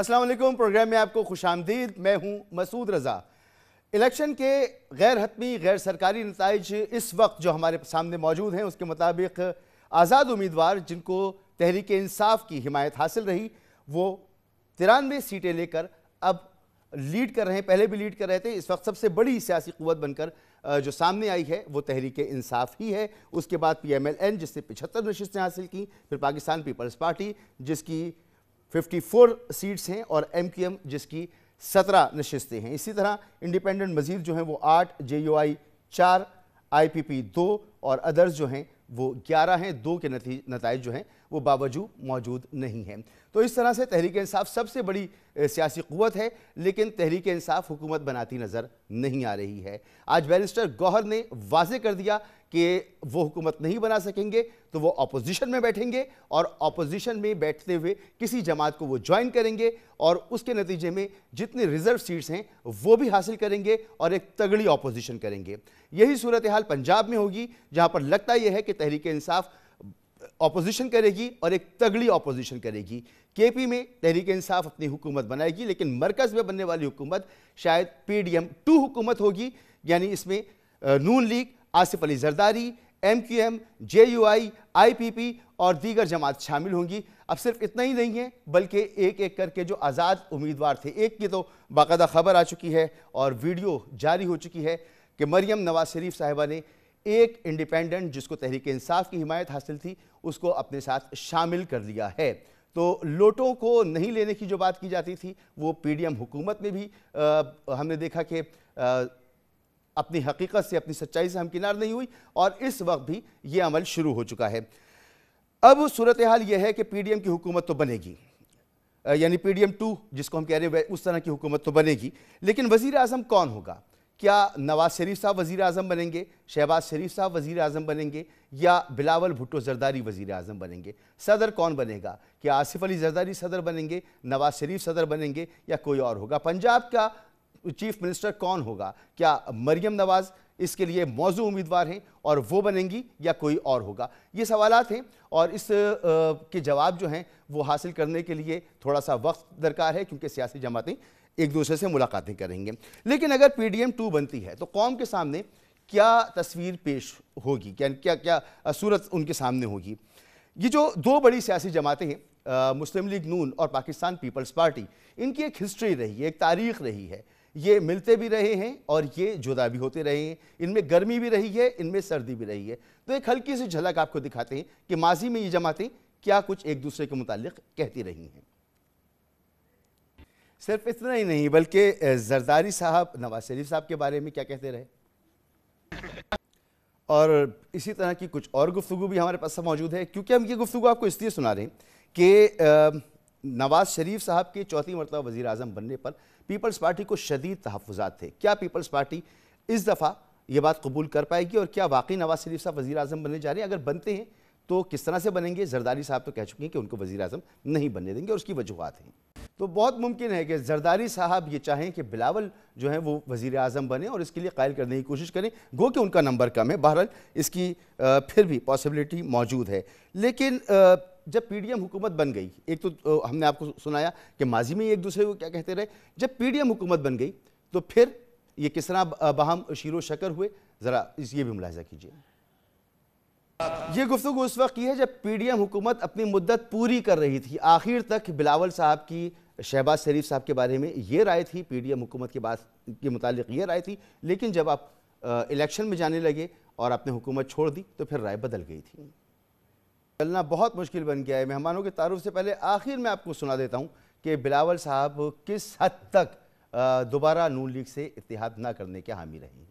Aslam programme में आपको खुश आमदीद मैं हूँ मसूद रज़ा इलेक्शन के गैर हतमी गैर सरकारी नतज इस वक्त जो हमारे सामने मौजूद हैं उसके मुताबिक आज़ाद उम्मीदवार जिनको तहरीक इंसाफ की हिमायत हासिल रही वो तिरानवे सीटें लेकर अब लीड कर रहे हैं पहले भी लीड कर रहे थे इस वक्त सबसे बड़ी सियासी क़वत बनकर जो सामने आई है वो तहरीक इंसाफ ही है उसके बाद पी एम एल एन जिसने पिछहत्तर नशस्तें हासिल की फिर पाकिस्तान पीपल्स पार्टी जिसकी 54 सीट्स हैं और एमकेएम जिसकी 17 नशस्तें हैं इसी तरह इंडिपेंडेंट मजीद जो हैं वो आठ जेयूआई चार आईपीपी दो और अदर्स जो हैं वो 11 हैं दो के नतज जो हैं वो बावजूद मौजूद नहीं हैं तो इस तरह से तहरीक इंसाफ सबसे बड़ी सियासी क़वत है लेकिन तहरीक इंसाफ हुकूमत बनाती नज़र नहीं आ रही है आज बैरिस्टर गौहर ने वाजे कर दिया कि वो हुकूमत नहीं बना सकेंगे तो वो अपोजिशन में बैठेंगे और अपोजिशन में बैठते हुए किसी जमात को वो ज्वाइन करेंगे और उसके नतीजे में जितनी रिजर्व सीट्स हैं वो भी हासिल करेंगे और एक तगड़ी अपोजिशन करेंगे यही सूरत हाल पंजाब में होगी जहाँ पर लगता यह है कि तहरीक इंसाफ अपोजिशन करेगी और एक तगड़ी अपोजिशन करेगी केपी में तहरीक इंसाफ अपनी हुकूमत बनाएगी लेकिन मरकज़ में बनने वाली हुकूमत शायद पीडीएम टू हुकूमत होगी यानी इसमें Noon league Asif Ali Zardari M Q M J U I I P P और दीगर जमात शामिल होंगी अब सिर्फ इतना ही नहीं है बल्कि एक एक करके जो आज़ाद उम्मीदवार थे एक की तो बाकायदा खबर आ चुकी है और वीडियो जारी हो चुकी है कि मरियम नवाज शरीफ साहिबा ने एक इंडिपेंडेंट जिसको तहरीक इंसाफ की हिमायत हासिल थी उसको अपने साथ शामिल कर लिया है तो लोटों को नहीं लेने की जो बात की जाती थी वो पीडीएम हुकूमत में भी आ, हमने देखा कि अपनी हकीकत से अपनी सच्चाई से हमकिनार नहीं हुई और इस वक्त भी ये अमल शुरू हो चुका है अब सूरत हाल यह है कि पीडीएम की हुकूमत तो बनेगी यानी पीडीएम टू जिसको हम कह रहे हैं उस तरह की हुकूमत तो बनेगी लेकिन वज़ी अजम कौन होगा क्या नवाज शरीफ साहब वज़ी अजम बनेंगे शहबाज शरीफ साहब वज़ी अजम बनेंगे या बिलावल भुट्टो जरदारी वज़ी अजम बनेंगे सदर कौन बनेगा क्या आसिफ अली जरदारी सदर बनेंगे नवाज शरीफ सदर बनेंगे या कोई और होगा पंजाब का चीफ मिनिस्टर कौन होगा क्या मरियम नवाज इसके लिए मौजू उम्मीदवार हैं और वो बनेंगी या कोई और होगा ये सवालत हैं और इस के जवाब जो हैं वो हासिल करने के लिए थोड़ा सा वक्त दरकार है क्योंकि सियासी जमातें एक दूसरे से मुलाकातें करेंगे लेकिन अगर पी डी एम टू बनती है तो कौम के सामने क्या तस्वीर पेश होगी क्या क्या क्या सूरत उनके सामने होगी ये जो दो बड़ी सियासी जमातें हैं मुस्लिम लीग नून और पाकिस्तान पीपल्स पार्टी इनकी एक हिस्ट्री रही है एक तारीख रही है ये मिलते भी रहे हैं और ये जुदा भी होते रहे हैं इनमें गर्मी भी रही है इनमें सर्दी भी रही है तो एक हल्की सी झलक आपको दिखाते हैं कि माजी में ये जमातें क्या कुछ एक दूसरे के मुतालिक कहती रही हैं सिर्फ इतना ही नहीं बल्कि जरदारी साहब नवाज शरीफ साहब के बारे में क्या कहते रहे और इसी तरह की कुछ और गुफ्तु भी हमारे पास मौजूद है क्योंकि हम ये गुफ्तु आपको इसलिए सुना रहे हैं कि नवाज शरीफ साहब के चौथी मरतबा वज़ी अजम बनने पर पीपल्स पार्टी को शदीद तहफ़ात थे क्या पीपल्स पार्टी इस दफ़ा ये बात कबूल कर पाएगी और क्या वाकई नवाज शरीफ साहब वज़ी अजम बनने जा रहे हैं अगर बनते हैं तो किस तरह से बनेंगे जरदारी साहब तो कह चुके हैं कि उनको वज़ी अजम नहीं बनने देंगे और उसकी वजूहत हैं तो बहुत मुमकिन है कि जरदारी साहब ये चाहें कि बिलावल जो है वो वज़ी अजम बने और इसके लिए कायल करने की कोशिश करें गो कि उनका नंबर कम है बहरहाल इसकी फिर भी पॉसिबिलिटी मौजूद है लेकिन जब पीडीएम हुकूमत बन गई एक तो हमने आपको सुनाया कि माजी में एक दूसरे को क्या कहते रहे जब पीडीएम हुकूमत बन गई तो फिर ये किस तरह बहम शीरो शकर हुए ज़रा ये भी मुलाजा कीजिए ये गुफ्तु उस वक्त की है जब पीडीएम हुकूमत अपनी मुद्दत पूरी कर रही थी आखिर तक बिलावल साहब की शहबाज शरीफ साहब के बारे में ये राय थी पीडीएम हुकूमत के बाद के मुतालिक ये राय थी लेकिन जब आप इलेक्शन में जाने लगे और आपने हुकूमत छोड़ दी तो फिर राय बदल गई थी चलना बहुत मुश्किल बन गया है मेहमानों के तारुफ से पहले आखिर में आपको सुना देता हूँ कि बिलावल साहब किस हद तक दोबारा नून लीग से इतिहाद ना करने के हामी रहे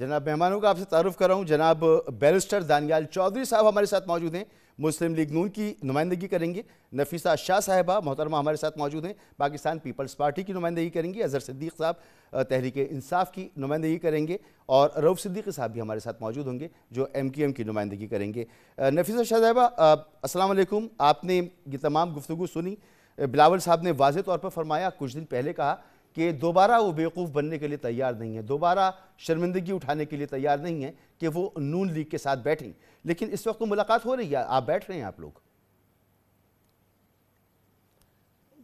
जनाब मेहमानों का आपसे तारुफ कर रहा हूँ जनाब बैरिस्टर दानियाल चौधरी साहब हमारे साथ मौजूद हैं मुस्लिम लीग नून की नुमाइंदगी करेंगे नफीसा शाह साहिबा मोहतरमा हमारे साथ मौजूद हैं पाकिस्तान पीपल्स पार्टी की नुमाइंदगी करेंगे अजहर सिद्दीक साहब तहरीक इंसाफ की नुमाइंदगी करेंगे और रऊफ सिद्दीक साहब भी हमारे साथ मौजूद होंगे जो एम की एम की नुमाइंदगी करेंगे नफीसा शाह साहबा असलम आपने ये तमाम गुफ्तु सुनी बिलावल साहब ने वाज तौर पर फरमाया कुछ दिन पहले कहा कि दोबारा वो बेवकूफ़ बनने के लिए तैयार नहीं है दोबारा शर्मिंदगी उठाने के लिए तैयार नहीं है कि वो नून लीग के साथ बैठें लेकिन इस वक्त तो मुलाकात हो रही है आप बैठ रहे हैं आप लोग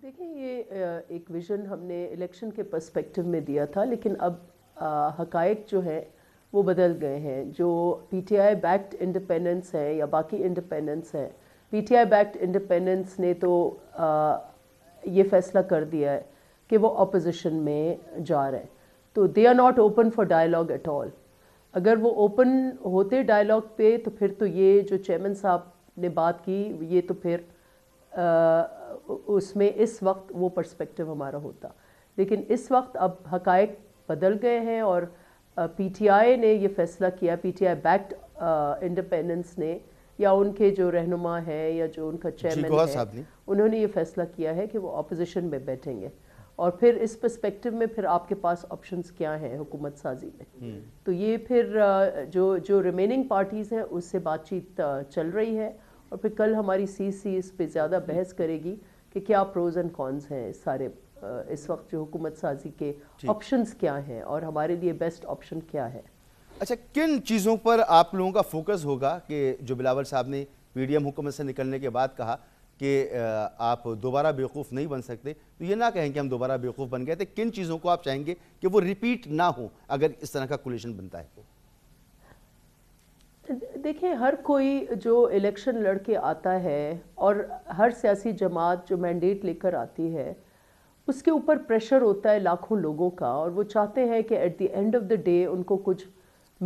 देखिए ये एक विज़न हमने इलेक्शन के पर्सपेक्टिव में दिया था लेकिन अब हकायक जो हैं वो बदल गए हैं जो पीटीआई बैक्ड इंडिपेंडेंस है या बाकी इंडिपेंडेंस है पीटीआई बैक्ड इंडिपेंडेंस ने तो आ, ये फैसला कर दिया है कि वो अपोजिशन में जा रहे हैं तो they are not open for dialogue at all अगर वो ओपन होते डायलॉग पे तो फिर तो ये जो चेयरमैन साहब ने बात की ये तो फिर आ, उसमें इस वक्त वो पर्सपेक्टिव हमारा होता लेकिन इस वक्त अब हक़ बदल गए हैं और पीटीआई ने ये फैसला किया पीटीआई बैक्ड इंडिपेंडेंस ने या उनके जो रहनुमा हैं या जो उनका चेयरमैन है उन्होंने ये फैसला किया है कि वो अपोजिशन में बैठेंगे और फिर इस पर्सपेक्टिव में फिर आपके पास ऑप्शंस क्या हैं हुकूमत साजी में हम्म। तो ये फिर जो जो रिमेनिंग पार्टीज़ हैं उससे बातचीत चल रही है और फिर कल हमारी सी सी इस पर ज़्यादा बहस करेगी कि क्या प्रोज एंड कॉन्स हैं सारे इस वक्त जो हुकूमत साजी के ऑप्शंस क्या हैं और हमारे लिए बेस्ट ऑप्शन क्या है अच्छा किन चीज़ों पर आप लोगों का फोकस होगा कि जो बिलावल साहब ने मीडियम हुकूमत से निकलने के बाद कहा कि आप दोबारा बेवकूफ़ नहीं बन सकते तो ये ना कहें कि हम दोबारा बेवकूफ़ बन गए थे किन चीज़ों को आप चाहेंगे कि वो रिपीट ना हो अगर इस तरह का कोलेशन बनता है तो देखिए हर कोई जो इलेक्शन लड़ के आता है और हर सियासी जमात जो मैंडेट लेकर आती है उसके ऊपर प्रेशर होता है लाखों लोगों का और वो चाहते हैं कि at the end of the day उनको कुछ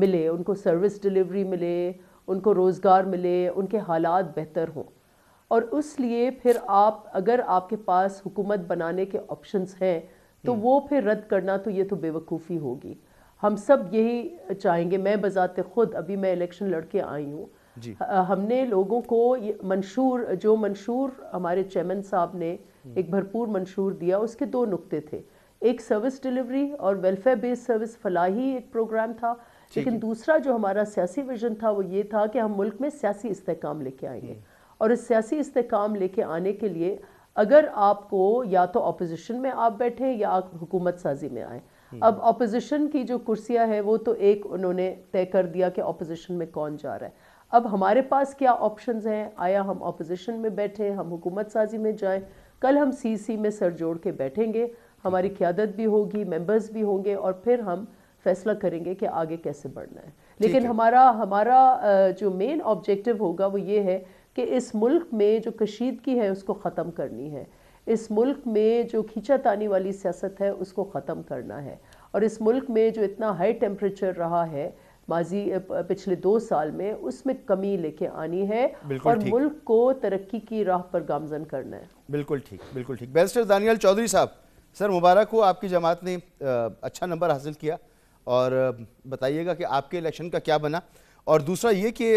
मिले उनको सर्विस डिलीवरी मिले उनको रोज़गार मिले उनके हालात बेहतर हों और उस लिए फिर आप अगर आपके पास हुकूमत बनाने के ऑप्शंस हैं तो हम्म। वो फिर रद्द करना तो ये तो बेवकूफ़ी होगी हम सब यही चाहेंगे मैं बजाते ख़ुद अभी मैं इलेक्शन लड़के आई हूँ हमने लोगों को मंशूर जो मंशूर हमारे चेयरमैन साहब ने हम्म। एक भरपूर मंशूर दिया उसके दो नुक्ते थे एक सर्विस डिलीवरी और वेलफेयर बेस्ड सर्विस फलाही एक प्रोग्राम था लेकिन दूसरा जो हमारा सियासी विजन था वो ये था कि हम मुल्क में सियासी इस्तेकाम लेके आएंगे हम्म। और इस सियासी इस्तेकाम लेके आने के लिए अगर आपको या तो अपोजिशन में आप बैठे या आप हुकूमत साजी में आए हम्म। अब अपोजिशन की जो कुर्सियां हैं वो तो एक उन्होंने तय कर दिया कि अपोजिशन में कौन जा रहा है अब हमारे पास क्या ऑप्शंस हैं आया हम अपोजिशन में बैठे हम हुकूमत साजी में जाएं कल हम सीसी में सर जोड़ के बैठेंगे हमारी क्यादत भी होगी मेंबर्स भी होंगे और फिर हम फैसला करेंगे कि आगे कैसे बढ़ना है लेकिन है। हमारा हमारा जो मेन ऑब्जेक्टिव होगा वो ये है कि इस मुल्क में जो कशीदगी है उसको ख़त्म करनी है इस मुल्क में जो खींचातानी वाली सियासत है उसको ख़त्म करना है और इस मुल्क में जो इतना हाई टेम्परेचर रहा है माजी पिछले दो साल में उसमें कमी लेके आनी है और मुल्क को तरक्की की राह पर गामजन करना है बिल्कुल ठीक बिल्कुल ठीक बैरिस्टर दानियाल चौधरी साहब सर मुबारक हो आपकी जमात ने अच्छा नंबर हासिल किया और बताइएगा कि आपके इलेक्शन का क्या बना और दूसरा ये कि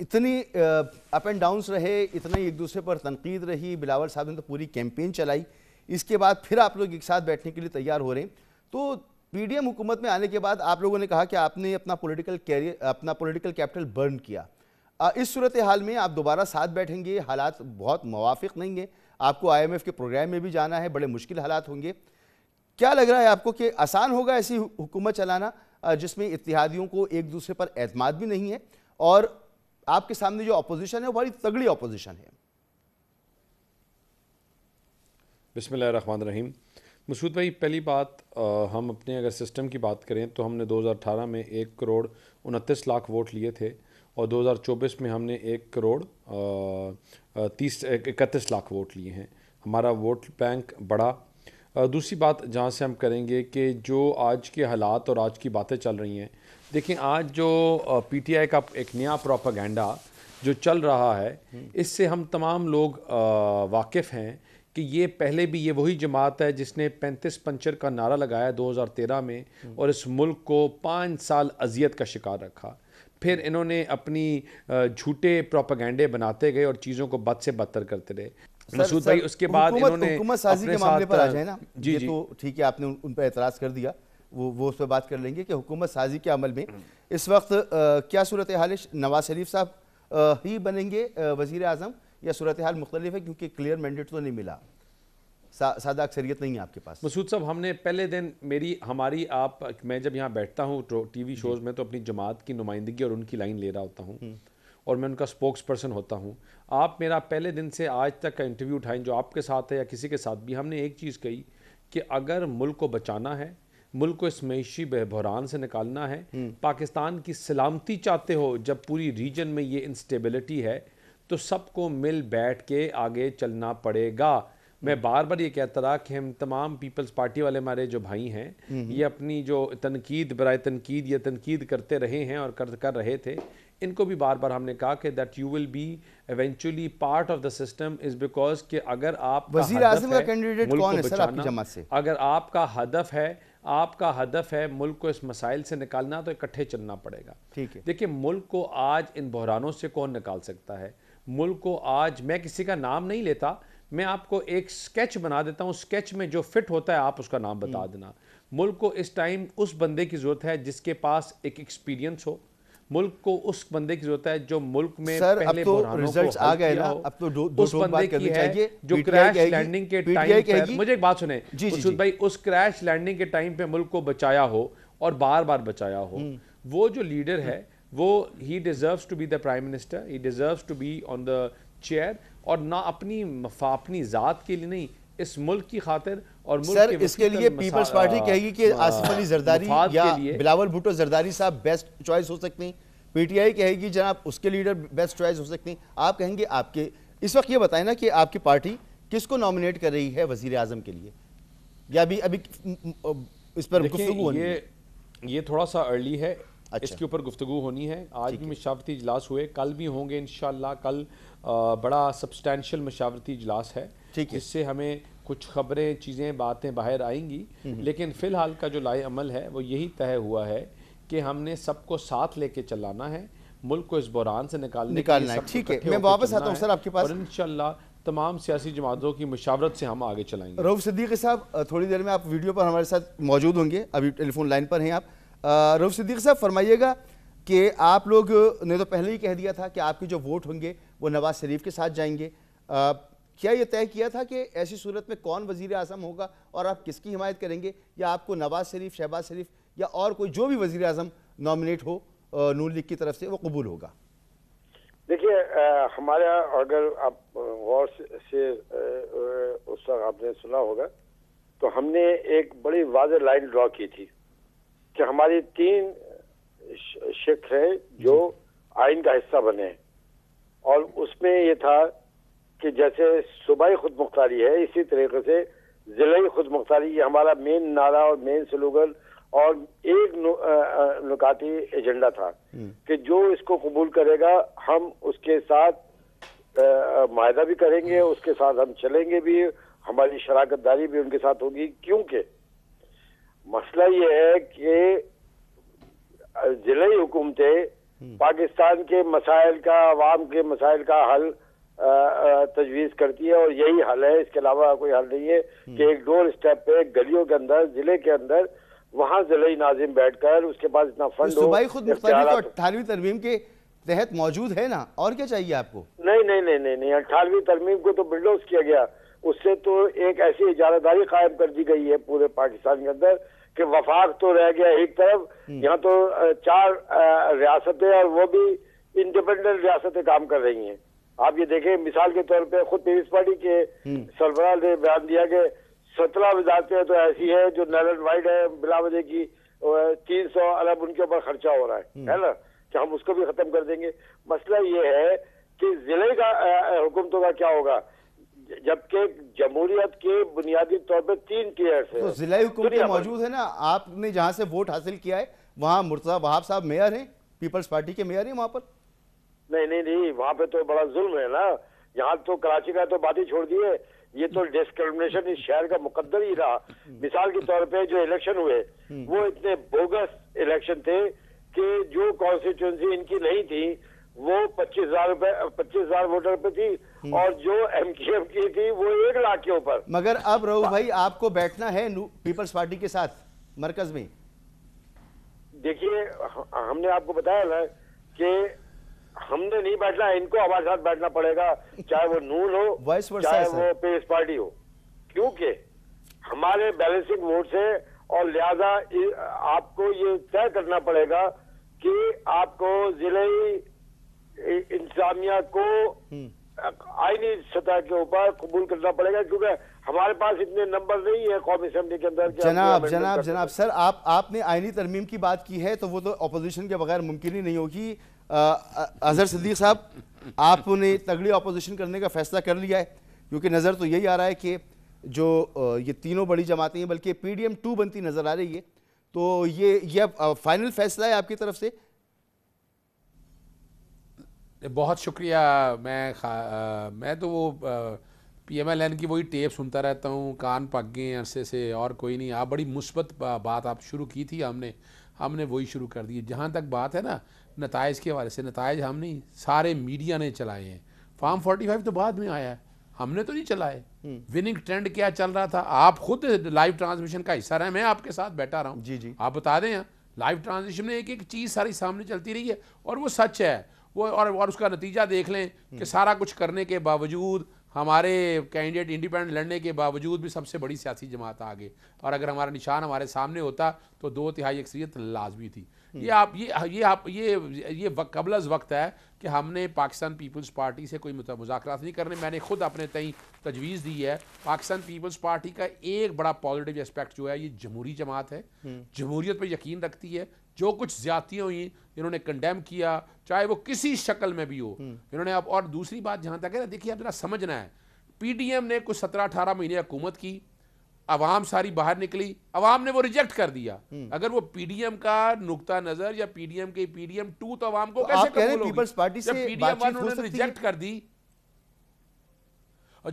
इतनी अप एंड डाउन्स रहे इतना एक दूसरे पर तनकीद रही बिलावल साहब ने तो पूरी कैंपेन चलाई इसके बाद फिर आप लोग एक साथ बैठने के लिए तैयार हो रहे हैं तो पीडीएम हुकूमत में आने के बाद आप लोगों ने कहा कि आपने अपना पॉलिटिकल कैरियर अपना पॉलिटिकल कैपिटल बर्न किया इस सूरत हाल में आप दोबारा साथ बैठेंगे हालात बहुत मुवाफ़ नहीं हैं आपको आईएमएफ के प्रोग्राम में भी जाना है बड़े मुश्किल हालात होंगे क्या लग रहा है आपको कि आसान होगा ऐसी हुकूमत चलाना जिसमें इतिहादियों को एक दूसरे पर एतमाद भी नहीं है और आपके सामने जो अपोजिशन है वो बड़ी तगड़ी अपोजिशन है बिस्मिल रहीम मसूद भाई पहली बात आ, हम अपने अगर सिस्टम की बात करें तो हमने 2018 में एक करोड़ उनतीस लाख वोट लिए थे और 2024 में हमने एक करोड़ तीस इकतीस लाख वोट लिए हैं हमारा वोट बैंक बड़ा दूसरी बात जहाँ से हम करेंगे कि जो आज के हालात और आज की बातें चल रही हैं देखिए आज जो पीटीआई का एक नया प्रोपागेंडा जो चल रहा है इससे हम तमाम लोग वाकिफ़ हैं कि ये पहले भी ये वही जमात है जिसने 35 पंचर का नारा लगाया 2013 में और इस मुल्क को पाँच साल अजियत का शिकार रखा फिर इन्होंने अपनी झूठे प्रोपागेंडे बनाते गए और चीज़ों को बद से बदतर करते रहे मसूद भाई उसके बाद इन्होंने साजी के मामले पर आ जाए ना जी, जी तो ठीक है आपने उन पर एतराज़ कर दिया वो वो उस पर बात कर लेंगे कि हुकूमत साजी के अमल में इस वक्त आ, क्या सूरत हाल नवाज शरीफ साहब ही बनेंगे वजीर अजम या सूरत हाल मुख्तलिफ है क्योंकि क्लियर मैंडेट तो नहीं मिला सा, सादा अक्सरियत नहीं है आपके पास मसूद साहब हमने पहले दिन मेरी हमारी आप मैं जब यहाँ बैठता हूँ तो टी वी शोज़ में तो अपनी जमात की नुमाइंदगी और उनकी लाइन ले रहा होता हूँ हम्म। और मैं उनका स्पोक्स पर्सन होता हूँ आप मेरा पहले दिन से आज तक का इंटरव्यू उठाएं जो आपके साथ है या किसी के साथ भी हमने एक चीज़ कही कि अगर मुल्क को बचाना है मुल्क को इस मैशी बहबहरान से निकालना है हम्म। पाकिस्तान की सलामती चाहते हो जब पूरी रीजन में ये इंस्टेबिलिटी है तो सबको मिल बैठ के आगे चलना पड़ेगा मैं हम्म। बार बार ये कहता रहा कि हम तमाम पीपल्स पार्टी वाले हमारे जो भाई हैं हम्म, ये अपनी जो तनकीद बर तनकीद या तनकीद करते रहे हैं और कर कर रहे थे इनको भी बार बार हमने कहा कि that you will be eventually part of the system is because कि अगर आप वजीर का कैंडिडेट कौन है सर आपकी जमात से अगर आपका हदफ है आपका हदफ है मुल्क को इस मसाइल से निकालना तो इकट्ठे चलना पड़ेगा ठीक है देखिए मुल्क को आज इन बहरानों से कौन निकाल सकता है मुल्क को आज मैं किसी का नाम नहीं लेता मैं आपको एक स्केच बना देता हूँ स्केच में जो फिट होता है आप उसका नाम बता हम्म। देना मुल्क को इस टाइम उस बंदे की ज़रूरत है जिसके पास एक एक्सपीरियंस हो मुल्क को उस बंदे की जरूरत है जो मुल्क में सर, पहले तो रिजल्ट्स आ गए ना अब तो दो, दो उस दो बंदे की है जो क्रैश लैंडिंग के टाइम पर मुझे एक बात सुने जी, जी, भाई उस क्रैश लैंडिंग के टाइम पे मुल्क को बचाया हो और बार बार बचाया हो हम्म। वो जो लीडर है वो ही deserve to be the prime minister ही deserve to be on the chair और ना अपनी अपनी ज़ात के लिए नहीं इस मुल्क की खातिर और सर इसके लिए पीपल्स पार्टी कहेगी कि आसिफ अली जरदारी या बिलावल भुट्टो जरदारी साहब बेस्ट चॉइस हो सकते हैं पीटीआई कहेगी जनाब उसके लीडर बेस्ट चॉइस हो सकते हैं आप कहेंगे आपके इस वक्त ये बताए ना कि आपकी पार्टी किसको नॉमिनेट कर रही है वजीर आजम के लिए या अभी अभी इस पर गुफ्तु ये ये थोड़ा सा अर्ली है अच्छा। इसके ऊपर गुफ्तु होनी है आज भी मशावरती इजलास हुए कल भी होंगे इन कल आ, बड़ा सब्सटैशल मशावरती इजलास है जिससे हमें कुछ खबरें चीज़ें बातें बाहर आएंगी लेकिन फ़िलहाल का जो लाए अमल है वो यही तय हुआ है कि हमने सबको साथ लेके चलाना है मुल्क को इस बुरान से निकालने निकालना है ठीक है मैं वापस आता हूँ सर आपके पास इन तमाम सियासी जमातों की मशावरत से हम आगे चलाएंगे रऊफ सिद्दीकी साहब थोड़ी देर में आप वीडियो पर हमारे साथ मौजूद होंगे अभी टेलीफोन लाइन पर हैं आप रऊफ सिद्दीकी साहब फरमाइएगा कि आप लोग ने तो पहले ही कह दिया था कि आपके जो वोट होंगे वो नवाज शरीफ के साथ जाएंगे क्या ये तय किया था कि ऐसी सूरत में कौन वजीर अजम होगा और आप किसकी हिमायत करेंगे या आपको नवाज शरीफ शहबाज शरीफ या और कोई जो भी वजीर अजम नॉमिनेट हो नून लीग की तरफ से वो कबूल होगा देखिए हमारा अगर आप गौर से उस वक्त आपने सुना होगा तो हमने एक बड़ी वाज लाइन ड्रॉ की थी कि हमारी तीन शिख हैं जो आइन का हिस्सा बने हैं और उसमें ये था कि जैसे सूबाई खुद मुख्तारी है इसी तरीके से ज़िले खुद मुख्तारी ये हमारा मेन नारा और मेन स्लोगन और एक नुकाती एजेंडा था हम्म। कि जो इसको कबूल करेगा हम उसके साथ माहा भी करेंगे हम्म। उसके साथ हम चलेंगे भी हमारी शराकतदारी भी उनके साथ होगी क्योंकि मसला ये है कि जिले हुकूमतें हम्म। पाकिस्तान के मसाइल का आवाम के मसाइल का हल तजवीज़ करती है और यही हल है इसके अलावा कोई हल नहीं है हम्म। कि एक डोर स्टेप पे गलियों के अंदर जिले के अंदर वहां जिले नाजिम बैठकर उसके पास इतना फंड खुद तो अठारहवीं तरमीम के तहत मौजूद है ना और क्या चाहिए आपको नहीं नहीं नहीं नहीं नहीं अठारहवीं तरमीम को तो बिल्डोज किया गया उससे तो एक ऐसी इजारादारी कायम कर दी गई है पूरे पाकिस्तान के अंदर कि वफाक तो रह गया एक तरफ हम्म। यहाँ तो चार रियासतें और वो भी इंडिपेंडेंट रियासतें काम कर रही हैं आप ये देखें मिसाल के तौर पे खुद पीपल्स पार्टी के हम्म। सरबरा ने बयान दिया कि सत्रह विधायतें तो ऐसी है जो नैल एंड वाइड है बिला वजह की तीन सौ अरब उनके ऊपर खर्चा हो रहा है हम्म। है ना कि हम उसको भी खत्म कर देंगे मसला ये है कि जिले का हुकूमतों का क्या होगा जबकि जमहूरियत के बुनियादी तौर पर तीन टीयर्स है तो जिला हुकूमतें मौजूद है ना आपने जहाँ से वोट हासिल किया है वहाँ मुर्तजा वहाब साहब मेयर है पीपल्स पार्टी के मेयर है वहाँ पर नहीं नहीं नहीं वहाँ पे तो बड़ा जुल्म है ना यहाँ तो कराची का तो बात ही छोड़ दिए ये तो डिस्क्रिमिनेशन इस शहर का मुकद्दर ही रहा मिसाल के तौर पे जो इलेक्शन हुए वो इतने बोगस इलेक्शन थे कि जो कॉन्स्टिट्यूंसी इनकी नहीं थी वो पच्चीस हजार रूपए पच्चीस हजार वोटर पे थी और जो एम की एम की थी वो एक लाख के ऊपर मगर अब रहो भाई आपको बैठना है पीपल्स पार्टी के साथ मरकज में देखिए हमने आपको बताया ना कि हमने नहीं बैठना इनको हमारे साथ बैठना पड़ेगा चाहे वो नून हो चाहे वो पीस पार्टी हो क्योंकि हमारे बैलेंसिंग वोट से और लिहाजा आपको ये तय करना पड़ेगा कि आपको जिले इंतजामिया को हम्म। आईनी सतह के ऊपर कबूल करना पड़ेगा क्योंकि हमारे पास इतने नंबर नहीं है कौमी असम्बली के अंदर जनाब जनाब जनाब सर आप आपने आईनी तरमीम की बात की है तो वो तो अपोजिशन के बगैर मुमकिन ही नहीं होगी अजहर सिद्दीक साहब आपने तगड़ी अपोजिशन करने का फैसला कर लिया है क्योंकि नज़र तो यही आ रहा है कि जो ये तीनों बड़ी जमातें हैं बल्कि पी डी एम टू बनती नज़र आ रही है तो ये ये फाइनल फैसला है आपकी तरफ से बहुत शुक्रिया मैं आ, मैं तो वो पी एम एल एन की वही टेप सुनता रहता हूँ कान पक गए अरसे से और कोई नहीं आप बड़ी मुस्बत बात आप शुरू की थी हमने हमने वही शुरू कर दिए जहाँ तक बात है ना नतज के हवाले से नतज हम नहीं सारे मीडिया ने चलाए हैं फार्म फोर्टी फाइव तो बाद में आया है हमने तो नहीं चलाए हम्म। विनिंग ट्रेंड क्या चल रहा था आप खुद लाइव ट्रांसमिशन का हिस्सा रहे मैं आपके साथ बैठा रहा हूँ जी जी आप बता दें लाइव ट्रांसमिशन में एक एक चीज़ सारी सामने चलती रही है और वो सच है वो और, और उसका नतीजा देख लें कि हम्म। सारा कुछ करने के बावजूद हमारे कैंडिडेट इंडिपेंडेंट लड़ने के बावजूद भी सबसे बड़ी सियासी जमात आगे और अगर हमारा निशान हमारे सामने होता तो दो तिहाई अक्सरियत लाजमी थी हम्म। ये आप ये ये आप ये ये कबलज वक्त है कि हमने पाकिस्तान पीपल्स पार्टी से कोई मुजाकरात नहीं करने मैंने खुद अपने तई तजवीज़ दी है पाकिस्तान पीपल्स पार्टी का एक बड़ा पॉजिटिव एस्पेक्ट जो है ये जमहूरी जमात है हम्म। जमहूरीत पर यकीन रखती है जो कुछ ज्यादतियाँ हुई इन्होंने कंडेम किया चाहे वो किसी शक्ल में भी हो हम्म। इन्होंने अब और दूसरी बात जहाँ तक है ना देखिए आप जरा समझना है पीडीएम ने कुछ सत्रह अठारह महीने हुकूमत की अवाम सारी बाहर निकली अवाम ने वो रिजेक्ट कर दिया हम्म। अगर वो पीडीएम का नुकता नजर या पीडीएम के पीडीएम टू तो अवाम को तो कैसे पीपल्स पार्टी से पीडीएम रिजेक्ट कर दी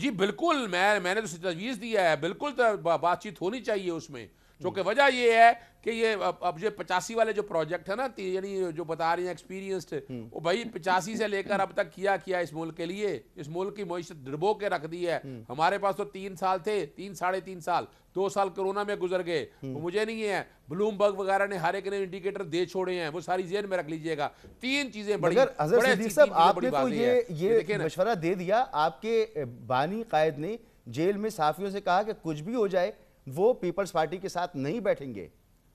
जी बिल्कुल मैं मैंने तो तजवीज़ दिया है बिल्कुल तो बातचीत होनी चाहिए उसमें क्योंकि वजह यह है कि ये अब ये पचासी वाले जो प्रोजेक्ट है ना यानी जो बता रही है एक्सपीरियंस्ड हम्म। वो भाई पचासी से लेकर अब तक किया किया इस मुल्क के लिए इस मुल्क की मीशत डुबो के रख दी है हम्म। हमारे पास तो तीन साल थे तीन साढ़े तीन साल दो साल कोरोना में गुजर गए तो मुझे नहीं है ब्लूमबर्ग वगैरह ने हर एक ने इंडिकेटर दे छोड़े हैं वो सारी जेल में रख लीजिएगा तीन चीजें बड़ी आपने तो ये ये मशवरा दे दिया आपके बानी कायद ने जेल में साफियों से कहा कि कुछ भी हो जाए वो पीपल्स पार्टी के साथ नहीं बैठेंगे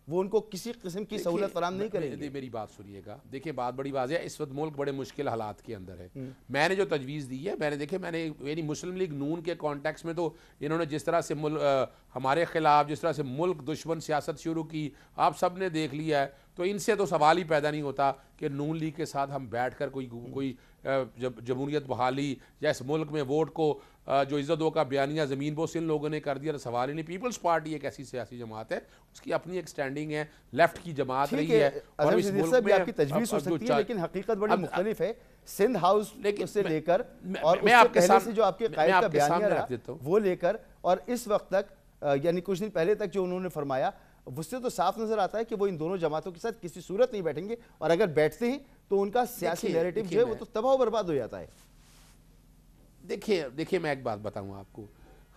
वो उनको किसी किस्म की सहूलत फराम नहीं करेंगे मेरी बात सुनिएगा देखिए बात बड़ी बात है इस वक्त मुल्क बड़े मुश्किल हालात के अंदर है हम्म। मैंने जो तजवीज़ दी है मैंने देखे मैंने यानी मुस्लिम लीग नून के कॉन्टेक्स में तो इन्होंने जिस तरह से मुल्क हमारे खिलाफ जिस तरह से मुल्क दुश्मन सियासत शुरू की आप सब ने देख लिया है तो इनसे तो सवाल ही पैदा नहीं होता कि नून लीग के साथ हम बैठ कर कोई कोई जब जमहूरियत बहाली या इस मुल्क में वोट को जो इज़्ज़त का बयानिया ज़मीन बोस इन लोगों ने कर दिया तो सवाल ही नहीं पीपल्स पार्टी एक ऐसी सियासी जमात है उसकी अपनी एक स्टैंडिंग है लेफ्ट की जमात रही है और इस मुल्क में आपकी तजवीज़ हो सकती है लेकिन हकीकत बड़ी मुख्तलिफ है सिंध हाउस लेकिन उससे लेकर और मैं आपके सामने जो आपके का बयान वो लेकर और इस वक्त तक यानी कुछ दिन पहले तक जो उन्होंने फरमाया उससे तो साफ नजर आता है कि वो इन दोनों जमातों के साथ किसी सूरत नहीं बैठेंगे और अगर बैठते हैं तो उनका सियासी नैरेटिव जो है वो तो तबाह बर्बाद हो जाता है देखिए देखिए मैं एक बात बताऊँ आपको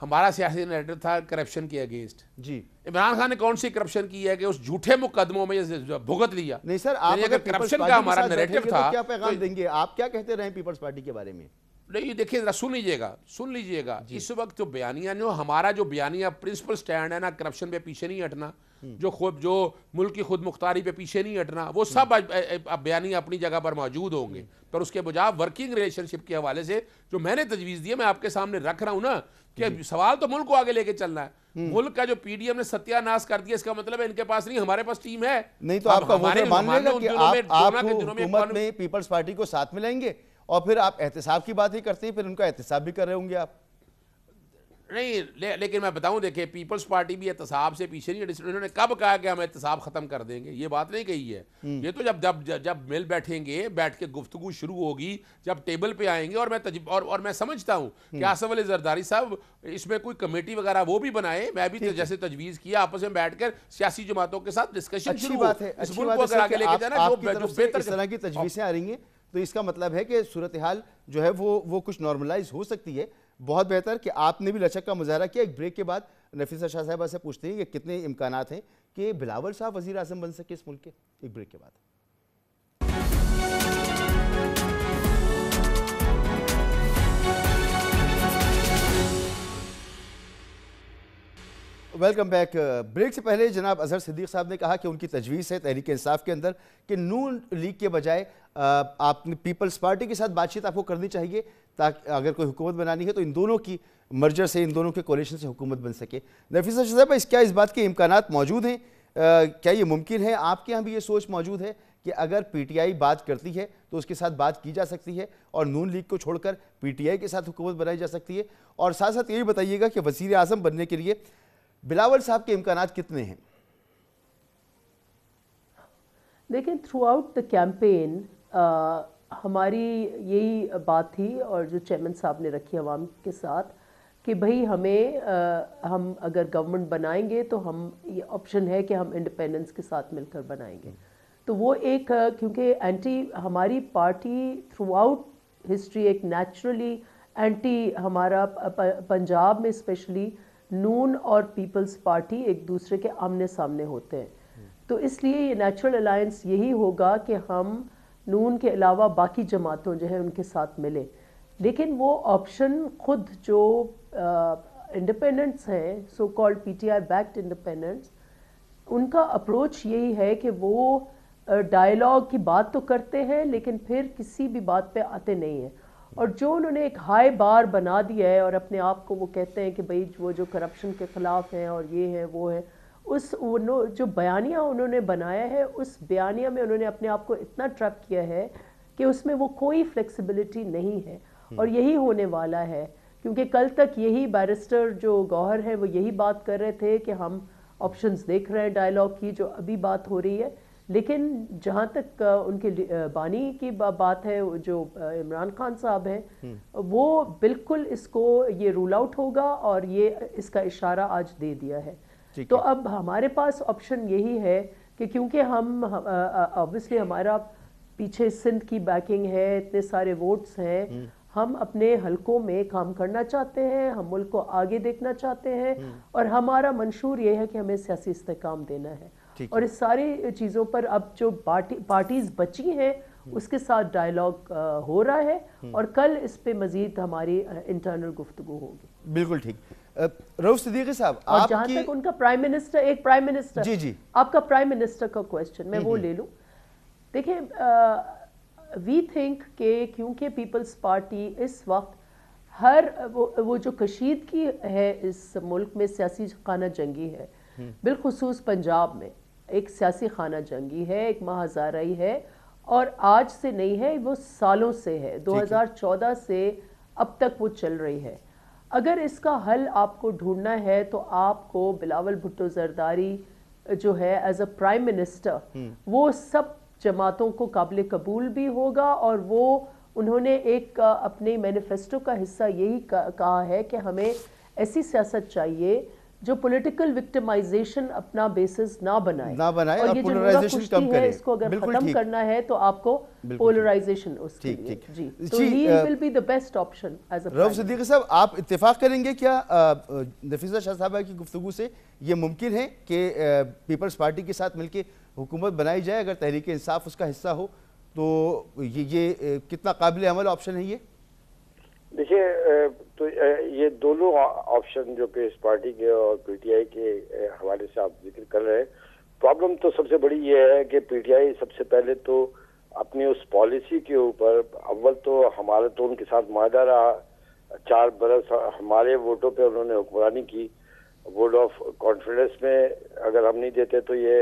हमारा सियासी नैरेटिव था करप्शन के अगेंस्ट जी इमरान खान ने कौन सी करप्शन की है कि उस झूठे मुकदमों में भुगत लिया नहीं सर आप अगर करप्शन का हमारा नैरेटिव तो था क्या पैगाम तो- देंगे आप क्या कहते रहे पीपल्स पार्टी के बारे में नहीं देखिए जरा सुन लीजिएगा सुन लीजिएगा इस वक्त जो बयानिया जो हमारा जो बयानिया प्रिंसिपल स्टैंड है ना करप्शन पे पीछे नहीं हटना हम्म। जो खुद जो मुल्क की खुद मुख्तारी पे पीछे नहीं हटना वो सब हम्म। बयानी अपनी जगह पर मौजूद होंगे हम्म। पर उसके बजाय वर्किंग रिलेशनशिप के हवाले से जो मैंने तजवीज़ दी है मैं आपके सामने रख रहा हूँ ना कि सवाल तो मुल्क को आगे लेके चलना है मुल्क का जो पीडीएम ने सत्यानाश कर दिया इसका मतलब है इनके पास नहीं हमारे पास टीम है नहीं तो आपका आप पीपल्स पार्टी को साथ में लेंगे और फिर आप एहतसाब की बात ही करते हैं फिर उनका एहतसाब भी कर रहे होंगे आप नहीं ले, लेकिन मैं बताऊं देखिए पीपल्स पार्टी भी एहतसाब से पीछे नहीं है उन्होंने कब कहा कि हम एहतसाब ख़त्म कर देंगे ये बात नहीं कही है हम्म। ये तो जब जब जब, जब मिल बैठेंगे बैठ के गुफ्तु शुरू होगी जब टेबल पे आएंगे और मैं तजब और, और मैं समझता हूँ कि हम्म। आसम अली जरदारी साहब इसमें कोई कमेटी वगैरह वो भी बनाए मैं भी जैसे तजवीज़ किया आपस में बैठ कर सियासी जमातों के साथ डिस्कशन शुरू है तो की तजवीज़ें आ रही है तो इसका मतलब है कि सूरत हाल जो है वो वो कुछ नॉर्मलाइज हो सकती है बहुत बेहतर कि आपने भी लचक का मुजाहरा किया एक ब्रेक के बाद नफीसा शाह साहबा से पूछते हैं कि कितने इम्कान हैं कि बिलावल साहब वजी अजम बन सके इस मुल्क के एक ब्रेक के बाद वेलकम बैक ब्रेक से पहले जनाब अजहर सिद्दीक साहब ने कहा कि उनकी तजवीज़ है तहरीक इंसाफ के अंदर कि नून लीग के बजाय आपने पीपल्स पार्टी के साथ बातचीत आपको करनी चाहिए ताकि अगर कोई हुकूमत बनानी है तो इन दोनों की मर्जर से इन दोनों के कोलेशन से हुकूमत बन सके नफीसा साहब इस क्या इस बात के इम्कान मौजूद हैं क्या ये मुमकिन है आपके यहाँ भी ये सोच मौजूद है कि अगर पीटीआई बात करती है तो उसके साथ बात की जा सकती है और नून लीग को छोड़कर पीटीआई के साथ हुकूमत बनाई जा सकती है और साथ साथ ये भी बताइएगा कि वजीर अजम बनने के लिए बिलावल साहब के इम्कान कितने हैं देखिए थ्रू आउट द कैंपेन हमारी यही बात थी और जो चेयरमैन साहब ने रखी आवाम के साथ कि भाई हमें आ, हम अगर गवर्नमेंट बनाएंगे तो हम ये ऑप्शन है कि हम इंडिपेंडेंस के साथ मिलकर बनाएंगे तो वो एक क्योंकि एंटी हमारी पार्टी थ्रू आउट हिस्ट्री एक नेचुरली एंटी हमारा पंजाब में स्पेशली नून और पीपल्स पार्टी एक दूसरे के आमने सामने होते हैं तो इसलिए ये नेचुरल अलायंस यही होगा कि हम नून के अलावा बाकी जमातों जो है उनके साथ मिलें लेकिन वो ऑप्शन खुद जो इंडिपेंडेंट्स हैं so called PTI backed independents उनका अप्रोच यही है कि वो डायलॉग की बात तो करते हैं लेकिन फिर किसी भी बात पे आते नहीं हैं और जो उन्होंने एक हाई बार बना दिया है और अपने आप को वो कहते हैं कि भाई वो जो करप्शन के ख़िलाफ़ हैं और ये है वो है उस उन्हों जो बयानिया उन्होंने बनाया है उस बयानिया में उन्होंने अपने आप को इतना ट्रैप किया है कि उसमें वो कोई फ्लेक्सिबिलिटी नहीं है हम्म। और यही होने वाला है क्योंकि कल तक यही बैरिस्टर जो गौहर है वो यही बात कर रहे थे कि हम ऑप्शंस देख रहे हैं डायलॉग की जो अभी बात हो रही है लेकिन जहाँ तक उनके बानी की बात है जो इमरान खान साहब हैं हम्म। वो बिल्कुल इसको ये रूल आउट होगा और ये इसका इशारा आज दे दिया है तो अब हमारे पास ऑप्शन यही है कि क्योंकि हम ऑब्वियसली हमारा पीछे सिंध की बैकिंग है इतने सारे वोट्स हैं हम्म। हम अपने हलकों में काम करना चाहते हैं हम मुल्क को आगे देखना चाहते हैं हम्म। और हमारा मंशूर ये है कि हमें सियासी इस्तेकाम देना है और इस सारी चीज़ों पर अब जो पार्टी पार्टीज़ बची हैं हम्म। उसके साथ डायलॉग हो रहा है हम्म। और कल इस पे मजीद हमारी इंटरनल गुफ्तु होगी बिल्कुल ठीक रऊ सिद्दीकी साहब और जहाँ तक उनका प्राइम मिनिस्टर एक प्राइम मिनिस्टर जी जी आपका प्राइम मिनिस्टर का क्वेश्चन मैं वो ले लूँ देखिए वी थिंक के क्योंकि पीपल्स पार्टी इस वक्त हर वो वो जो की है इस मुल्क में सियासी खाना जंगी है हम्म। बिलखसूस पंजाब में एक सियासी खाना जंगी है एक महाजारा है और आज से नहीं है वो सालों से है 2014 से अब तक वो चल रही है अगर इसका हल आपको ढूंढना है तो आपको बिलावल भुट्टो जरदारी जो है एज अ प्राइम मिनिस्टर वो सब जमातों को काबिल कबूल भी होगा और वो उन्होंने एक अपने मैनिफेस्टो का हिस्सा यही कहा है कि हमें ऐसी सियासत चाहिए जो पॉलिटिकल विक्टिमाइजेशन अपना बेसिस ना बनाए ना बनाए और और ये जो पोलराइजेशन कम करें इसको अगर खत्म करना है तो आपको पोलराइजेशन उसके ठीक, ठीक, जी तो he will be the best option as a Rauf Siddiqui साहब आप इत्तेफाक करेंगे क्या नफीसा शाह साहब की गुफ्तु से ये मुमकिन है कि पीपल्स पार्टी के साथ मिलकर हुकूमत बनाई जाए अगर तहरीक इंसाफ उसका हिस्सा हो तो ये ये कितना काबिल अमल ऑप्शन है ये देखिए तो ये दोनों ऑप्शन जो पीएस पार्टी के और पीटीआई के हवाले से आप जिक्र कर रहे हैं प्रॉब्लम तो सबसे बड़ी ये है कि पीटीआई सबसे पहले तो अपनी उस पॉलिसी के ऊपर अव्वल तो हमारा तो उनके साथ मादा रहा चार बरस हमारे वोटों पे उन्होंने हुक्मरानी की वोट ऑफ कॉन्फिडेंस में अगर हम नहीं देते तो ये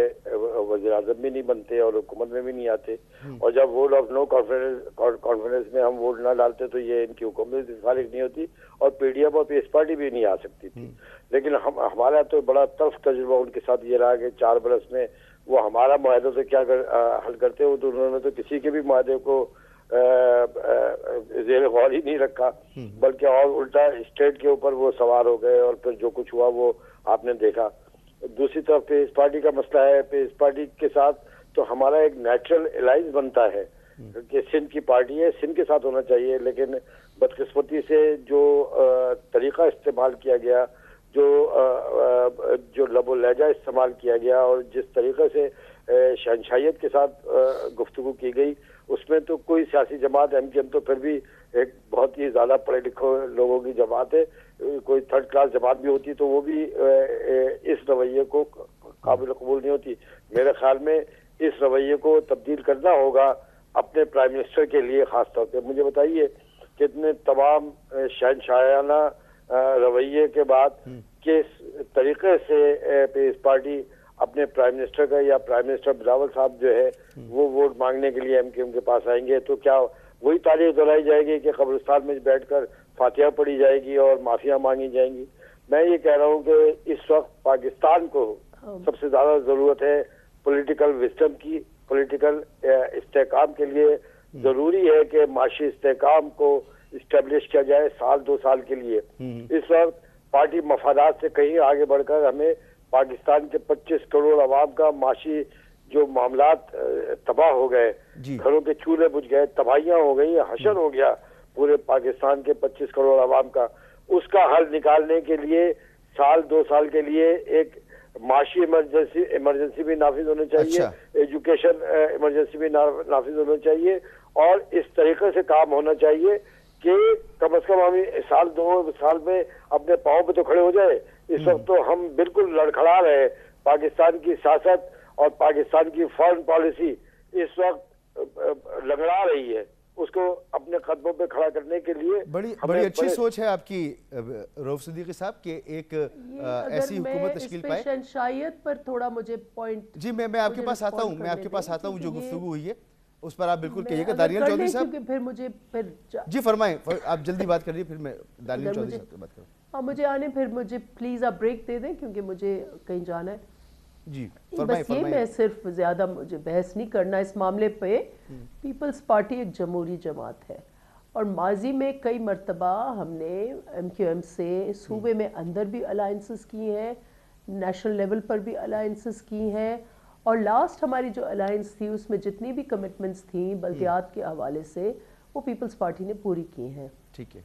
वजी अजम भी नहीं बनते और हुकूमत में भी नहीं आते हम्म। और जब vote of no confidence confidence में हम वोट ना डालते तो ये इनकी हुकूमत फारिग नहीं होती और पीडीएफ और पीएस पार्टी भी नहीं आ सकती थी हम्म। लेकिन हम हमारा तो बड़ा तल्फ तजुर्बा उनके साथ ये रहा कि चार बरस में वो हमारा माहे तो क्या कर, आ, हल करते हो तो उन्होंने तो किसी के भी माहे को जेर गौर ही नहीं रखा हम्म। बल्कि और उल्टा स्टेट के ऊपर वो सवार हो गए और फिर जो कुछ हुआ वो आपने देखा दूसरी तरफ पीस पार्टी का मसला है पीस पार्टी के साथ तो हमारा एक नेचुरल एलाइज बनता है हम्म। कि सिंध की पार्टी है सिंध के साथ होना चाहिए लेकिन बदकिस्मती से जो तरीका इस्तेमाल किया गया जो जो लबो लहजा इस्तेमाल किया गया और जिस तरीके से शहनशाहियत के साथ गुफ्तु की गई उसमें तो कोई सियासी जमात एम तो फिर भी एक बहुत ही ज़्यादा पढ़े लिखे लोगों की जमात है कोई थर्ड क्लास जमात भी होती तो वो भी इस रवैये को काबिल कबूल नहीं होती मेरे ख्याल में इस रवैये को तब्दील करना होगा अपने प्राइम मिनिस्टर के लिए खासतौर पर मुझे बताइए कितने तमाम शहनशाहाना रवैये के बाद हम्म। किस तरीके से इस पार्टी अपने प्राइम मिनिस्टर का या प्राइम मिनिस्टर बिलावल साहब जो है वो वोट मांगने के लिए एम के पास आएंगे तो क्या वही तारीफ दोहराई जाएगी कि कब्रिस्तान में बैठकर फातिहा पढ़ी जाएगी और माफिया मांगी जाएंगी मैं ये कह रहा हूँ कि इस वक्त पाकिस्तान को हाँ। सबसे ज्यादा जरूरत है पॉलिटिकल विस्टम की पॉलिटिकल इस्तेकाम के लिए हम्म। जरूरी है कि माशी इस्तेकाम को इस्टेब्लिश किया जाए साल दो साल के लिए हम्म। इस वक्त पार्टी मफादात से कहीं आगे बढ़कर हमें पाकिस्तान के 25 करोड़ अवाम का माशी जो मामला तबाह हो गए घरों के चूल्हे बुझ गए तबाहियां हो गई हशर हो गया पूरे पाकिस्तान के 25 करोड़ अवाम का उसका हल निकालने के लिए साल दो साल के लिए एक माशी इमरजेंसी इमरजेंसी भी नाफिज होना चाहिए अच्छा। एजुकेशन इमरजेंसी भी नाफिज होना चाहिए और इस तरीके से काम होना चाहिए कि कम अज कम हम साल दो साल में अपने पाओ पे तो खड़े हो जाए इस वक्त तो हम बिल्कुल लड़खड़ा रहे पाकिस्तान की सियासत और पाकिस्तान की फॉरेन पॉलिसी इस वक्त लगड़ा रही है उसको अपने कदमों पे खड़ा करने के लिए बड़ी बड़ी अच्छी सोच है आपकी रोफ सिद्दीकी साहब के एक ऐसी हुकूमत तश्कील पाए शायद पर थोड़ा मुझे पॉइंट जी मैं मैं आपके पास आता हूँ मैं आपके पास आता हूँ जो गुफ्तु हुई है उस पर आप बिल्कुल कहिएगा दानियल चौधरी साहब फिर मुझे फिर जी फरमाएं आप जल्दी बात करिए फिर मैं दानियल चौधरी साहब बात करूँ आप मुझे आने फिर मुझे प्लीज़ आप ब्रेक दे दें क्योंकि मुझे कहीं जाना है जी फर्माए, बस ये मैं सिर्फ ज़्यादा मुझे बहस नहीं करना इस मामले पे पीपल्स हम्म। पार्टी एक जमहूरी जमात है और माजी में कई मरतबा हमने एम क्यू एम से सूबे हम्म। में अंदर भी अलाइंसेस की हैं नेशनल लेवल पर भी अलाइंसेस की हैं और लास्ट हमारी जो अलाइंस थी उसमें जितनी भी कमिटमेंट्स थी बल्दियात हम्म। के हवाले से वो पीपल्स पार्टी ने पूरी की हैं ठीक है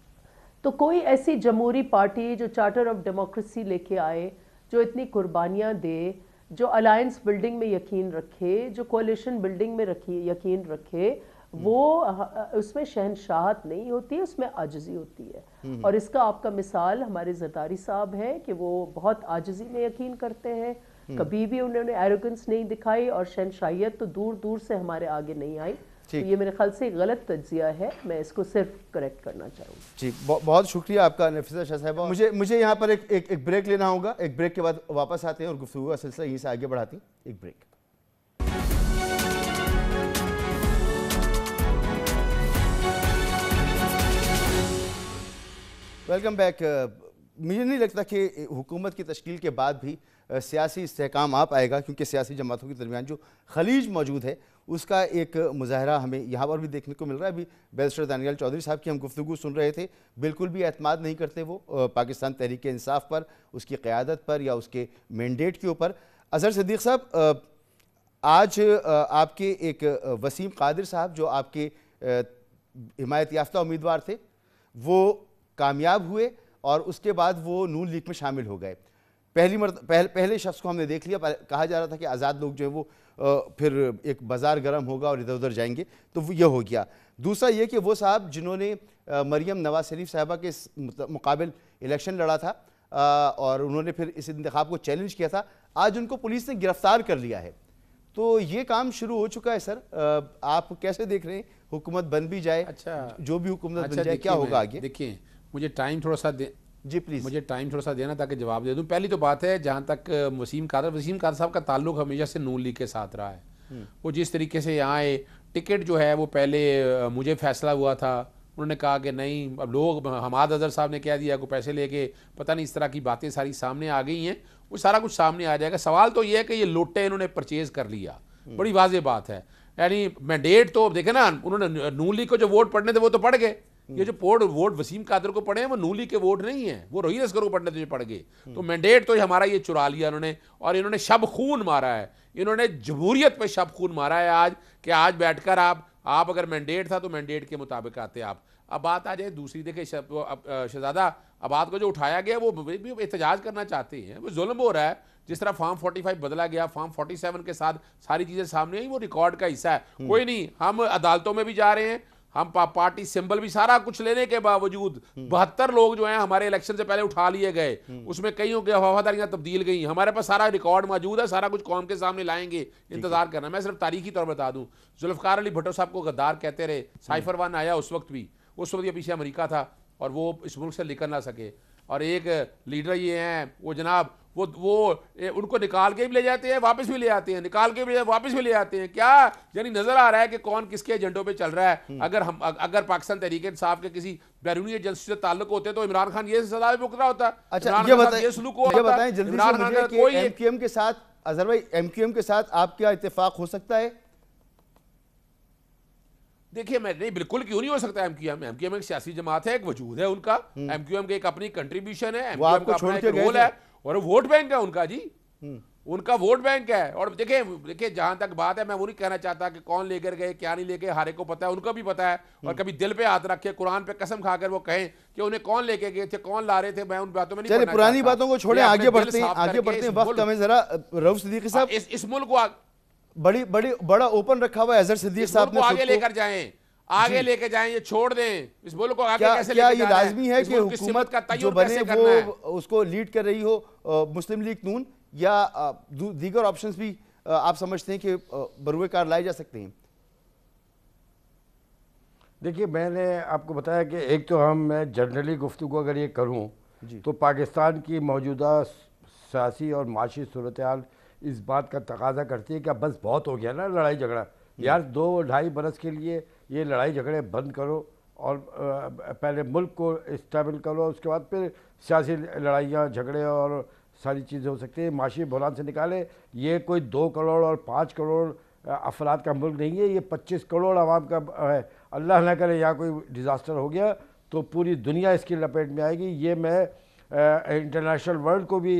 तो कोई ऐसी जमहूरी पार्टी जो चार्टर ऑफ डेमोक्रेसी लेके आए जो इतनी कुर्बानियाँ दे जो अलायंस बिल्डिंग में यकीन रखे जो कोलिशन बिल्डिंग में रखी यकीन रखे हम्म। वो उसमें शहनशाहत नहीं होती उसमें आजजी होती है हम्म। और इसका आपका मिसाल हमारे जरदारी साहब हैं कि वो बहुत आजजी में यकीन करते हैं हम्म। कभी भी उन्होंने एरोगेंस नहीं दिखाई और शहनशाहियत तो दूर दूर से हमारे आगे नहीं आई तो ये मेरे ख्याल से गलत तजिया है मैं इसको सिर्फ करेक्ट करना चाहूँगा जी बहुत शुक्रिया आपका नफिसा शाह साहब मुझे मुझे यहाँ पर एक, एक एक ब्रेक लेना होगा एक ब्रेक के बाद वापस आते हैं और गुफ्तु का सिलसिला यहीं से आगे बढ़ाती एक ब्रेक वेलकम बैक मुझे नहीं लगता कि हुकूमत की तश्कील के बाद भी uh, सियासी इसकाम आ पाएगा क्योंकि सियासी जमातों के दरमियान जो खलीज मौजूद है उसका एक मुजाहरा हमें यहाँ पर भी देखने को मिल रहा है अभी बैरिस्टर दानियाल चौधरी साहब की हम गुफ्तु सुन रहे थे बिल्कुल भी अतमाद नहीं करते वो पाकिस्तान तहरीक इंसाफ पर उसकी क़्यादत पर या उसके मैंडेट के ऊपर अजहर सदीक साहब आज आपके एक वसीम कादिर साहब जो आपके हिमायत याफ्ता उम्मीदवार थे वो कामयाब हुए और उसके बाद वो नून लीग में शामिल हो गए पहली मरत पहल, पहले शख्स को हमने देख लिया कहा जा रहा था कि आज़ाद लोग जो है वो फिर एक बाज़ार गर्म होगा और इधर उधर जाएंगे तो वो हो गया दूसरा ये कि वो साहब जिन्होंने मरियम नवाज शरीफ साहबा के मुकाबल इलेक्शन लड़ा था और उन्होंने फिर इस इंतखब को चैलेंज किया था आज उनको पुलिस ने गिरफ्तार कर लिया है तो ये काम शुरू हो चुका है सर आप कैसे देख रहे हैं हुकूमत बन भी जाए अच्छा जो भी हुकूमत अच्छा, बन जाए क्या होगा आगे देखिए मुझे टाइम थोड़ा सा जी प्लीज़ मुझे टाइम थोड़ा सा देना ताकि जवाब दे दूँ पहली तो बात है जहां तक वसीम कादर वसीम कादर साहब का ताल्लुक हमेशा से नून लीग के साथ रहा है हम्म। वो जिस तरीके से यहाँ आए टिकट जो है वो पहले मुझे फैसला हुआ था उन्होंने कहा कि नहीं अब लोग हमाद अजहर साहब ने कह दिया को पैसे लेके पता नहीं इस तरह की बातें सारी सामने आ गई हैं वो सारा कुछ सामने आ जाएगा सवाल तो ये है कि ये लोटे इन्होंने परचेज़ कर लिया हम्म। बड़ी वाजे बात है यानी मैंडेट तो देखे ना उन्होंने नू लीग को जो वोट पड़ने थे वो तो पड़ गए ये जो पोर्ट वोट वसीम कादर को पड़े हैं वो नूली के वोट नहीं है वो रोहित असगर को पड़ने तुझे पड़ गए तो मैंडेट तो हमारा ये चुरा लिया इन्होंने और इन्होंने शब खून मारा है इन्होंने जमहूरियत पे शब खून मारा है आज कि आज बैठकर आप आप अगर मैंडेट था तो मैंडेट के मुताबिक आते आप अब बात आ जाए दूसरी देखे शहजादा आबाद को जो उठाया गया वो भी एहतजाज करना चाहते हैं वो जुल्म हो रहा है जिस तरह फार्म 45 बदला गया फार्म 47 के साथ सारी चीज़ें सामने आई वो रिकॉर्ड का हिस्सा है हम्म। कोई नहीं हम अदालतों में भी जा रहे हैं हम पा, पार्टी सिंबल भी सारा कुछ लेने के बावजूद हम्म। बहत्तर लोग जो हैं हमारे इलेक्शन से पहले उठा लिए गए हम्म। उसमें कईयों की हवादारियां तब्दील गई हमारे पास सारा रिकॉर्ड मौजूद है सारा कुछ कौम के सामने लाएंगे इंतजार करना मैं सिर्फ तारीखी तौर पर बता दूं जुल्फकार अली भट्टो साहब को गद्दार कहते रहे हम्म। साइफर वन आया उस वक्त भी उस वक्त पीछे अमरीका था और वो इस मुल्क से निकल ना सके और एक लीडर ये हैं वो जनाब वो वो ए, उनको निकाल के भी ले जाते हैं वापस भी ले आते हैं निकाल के भी वापस भी ले आते हैं क्या यानी नजर आ रहा है कि कौन किसके एजेंडों पे चल रहा है हम्म। अगर हम अगर पाकिस्तान तहरीक इंसाफ के किसी बैरूनी एजेंसी से ताल्लुक होते तो इमरान खान ये सजा भी रहा होता अच्छा एमक्यूएम के साथ आपका इतफाक हो सकता है देखिए मैं नहीं बिल्कुल क्यों नहीं हो सकता एम एमक्यूएम एक सियासी जमात है एक वजूद है उनका एमक्यूएम की एक अपनी कंट्रीब्यूशन है एमक्यूएम का अपना एक रोल है और वोट बैंक है उनका जी हम्म। उनका वोट बैंक है और देखे देखिये जहां तक बात है मैं वो नहीं कहना चाहता कि कौन लेकर गए क्या नहीं लेके हारे को पता है उनको भी पता है और हम्म। कभी दिल पे हाथ रखे कुरान पे कसम खाकर वो कहें कि उन्हें कौन लेके गए थे कौन ला रहे थे मैं उन बातों में नहीं चले पुरानी बातों को छोड़े आगे बढ़ते हैं आगे बढ़ते हैं वक्त हमें जरा रऊफ सिद्दीकी साहब इस मुल्क को बड़ी बड़ी बड़ा ओपन रखा हुआ है अजहर सिद्दीक साहब आगे लेकर जाए आगे लेके जाएं ये छोड़ दें इस बोल को आगे क्या, कैसे क्या ये लाजमी है कि हुकूमत का जो बने वो उसको लीड कर रही हो मुस्लिम लीग नून या दीगर ऑप्शंस भी आप समझते हैं कि बरुए कार लाए जा सकते हैं देखिए मैंने आपको बताया कि एक तो हम मैं जनरली गुफ्तु अगर ये करूँ तो पाकिस्तान की मौजूदा सियासी और माशी सूरत हाल इस बात का तकाजा करती है कि अब बस बहुत हो गया ना लड़ाई झगड़ा यार दो ढाई बरस के लिए ये लड़ाई झगड़े बंद करो और पहले मुल्क को इस्टेबल करो उसके बाद फिर सियासी लड़ाइयाँ झगड़े और सारी चीज़ें हो सकती है माशी बहरान से निकाले ये कोई दो करोड़ और पाँच करोड़ अफराद का मुल्क नहीं है ये पच्चीस करोड़ आवाम का है अल्लाह ना करे यहाँ कोई डिज़ास्टर हो गया तो पूरी दुनिया इसकी लपेट में आएगी ये मैं इंटरनेशनल वर्ल्ड को भी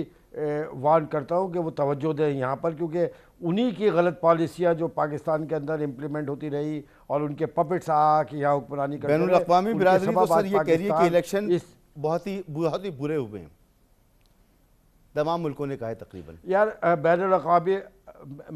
वार्न करता हूँ कि वो तवज्जो दें यहाँ पर क्योंकि उन्हीं की गलत पॉलिसियाँ जो पाकिस्तान के अंदर इम्प्लीमेंट होती रही और उनके पपेट्स आ कि यहाँ हुक्मरानी कर बिरादरी तो सर ये कह रही है कि इलेक्शन इस बहुत ही बहुत ही बुरे हुए हैं तमाम मुल्कों ने कहा है तकरीबन यार बैन अवी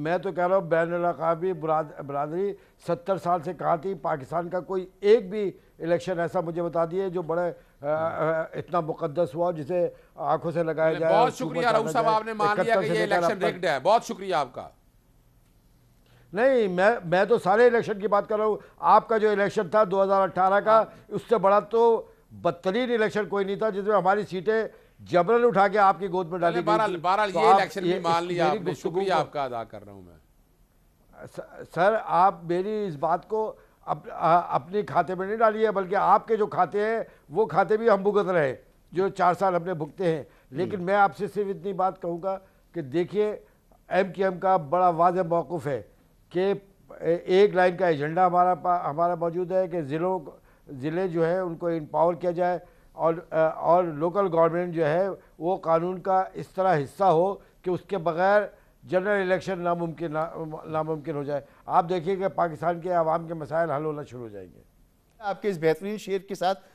मैं तो कह रहा हूँ बैन अवी बरदरी सत्तर साल से कहा थी पाकिस्तान का कोई एक भी इलेक्शन ऐसा मुझे बता दिए जो बड़े आ, इतना मुकदस हुआ जिसे आंखों से लगाया जाए बहुत शुक्रिया राहुल साहब आपने मान लिया कि ये इलेक्शन रिग्ड है बहुत शुक्रिया आपका नहीं मैं मैं तो सारे इलेक्शन की बात कर रहा हूँ आपका जो इलेक्शन था 2018 का हाँ। उससे बड़ा तो बदतरीन इलेक्शन कोई नहीं था जिसमें हमारी सीटें जबरन उठा के आपकी गोद में डाली तो ये इलेक्शन भी मान लिया शुक्रिया आपका अदा कर रहा हूँ मैं सर आप मेरी इस बात को अप, आ, अपने खाते में नहीं डाली है बल्कि आपके जो खाते हैं वो खाते भी हम भुगत रहे जो चार साल हमने भुगते हैं लेकिन मैं आपसे सिर्फ इतनी बात कहूँगा कि देखिए एम के एम का बड़ा वाज मौक़ है कि एक लाइन का एजेंडा हमारा हमारा मौजूद है कि ज़िलों ज़िले जो है उनको इम्पावर किया जाए और और लोकल गवर्नमेंट जो है वो कानून का इस तरह हिस्सा हो कि उसके बगैर जनरल इलेक्शन नामुमकिन नामुमकिन हो जाए आप देखिए कि पाकिस्तान के आवाम के मसाइल हल होना शुरू हो जाएंगे आपके इस बेहतरीन शेर के साथ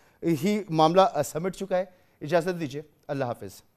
ही मामला समेट चुका है इजाज़त दीजिए अल्लाह हाफिज़